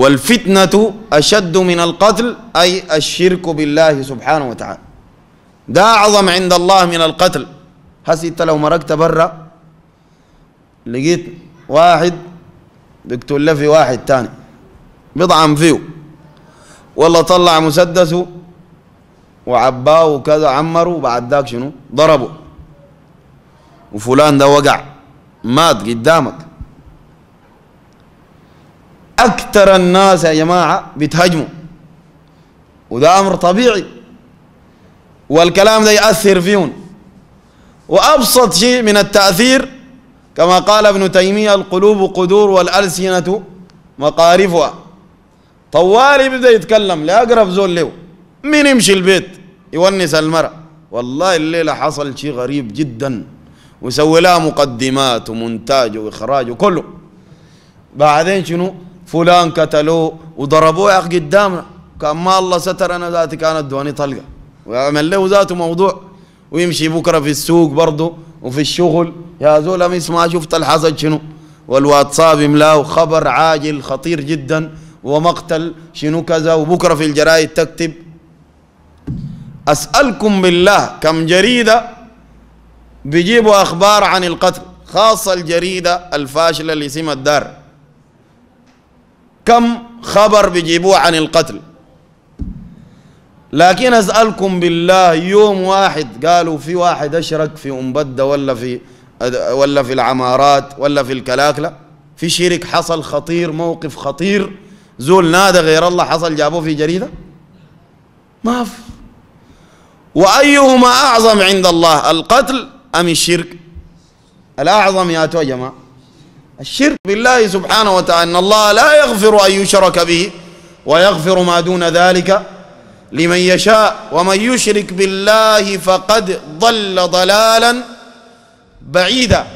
والفتنة أشد من القتل أي الشرك بالله سبحانه وتعالى ده أعظم عند الله من القتل هسي أنت لو مرقت برا لقيت واحد بيقتل له في واحد تاني بيطعن فيه والله طلع مسدسه وعباه وكذا عمره وبعد ذاك شنو ضربه وفلان ده وقع مات قدامك أكثر الناس يا جماعة بيتهاجموا وده أمر طبيعي والكلام ده يأثر فيهم وأبسط شيء من التأثير كما قال ابن تيمية القلوب قدور والألسنة مقارفها طوالي بدأ يتكلم لأقرب زول له مين يمشي البيت يونس المرأة والله الليلة حصل شيء غريب جدا وسوي لها مقدمات ومونتاج وإخراج وكله بعدين شنو فلان قتلوه وضربوه يا قدامنا كان ما الله ستر انا ذاتي كانت دواني طلقه ويعمل له ذاته موضوع ويمشي بكره في السوق برضه وفي الشغل يا زول امس ما شفت الحسد شنو والواتساب املاه خبر عاجل خطير جدا ومقتل شنو كذا وبكره في الجرايد تكتب اسالكم بالله كم جريده بيجيبوا اخبار عن القتل خاصه الجريده الفاشله اللي اسمها الدار كم خبر بيجيبوه عن القتل لكن اسالكم بالله يوم واحد قالوا في واحد اشرك في امبده ولا في ولا في العمارات ولا في الكلاكله في شرك حصل خطير موقف خطير زول نادى غير الله حصل جابوه في جريده ما في وايهما اعظم عند الله القتل ام الشرك الاعظم يا جماعه الشرك بالله سبحانه وتعالى ان الله لا يغفر ان يشرك به ويغفر ما دون ذلك لمن يشاء ومن يشرك بالله فقد ضل ضلالا بعيدا